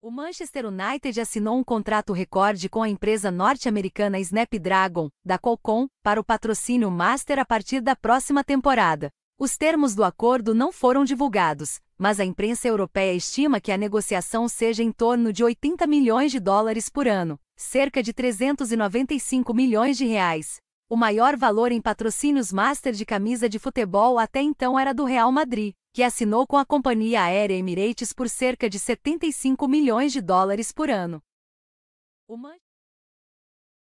O Manchester United assinou um contrato recorde com a empresa norte-americana Snapdragon, da Qualcomm, para o patrocínio Master a partir da próxima temporada. Os termos do acordo não foram divulgados, mas a imprensa europeia estima que a negociação seja em torno de 80 milhões de dólares por ano, cerca de 395 milhões de reais. O maior valor em patrocínios master de camisa de futebol até então era do Real Madrid que assinou com a companhia aérea Emirates por cerca de 75 milhões de dólares por ano. Uma...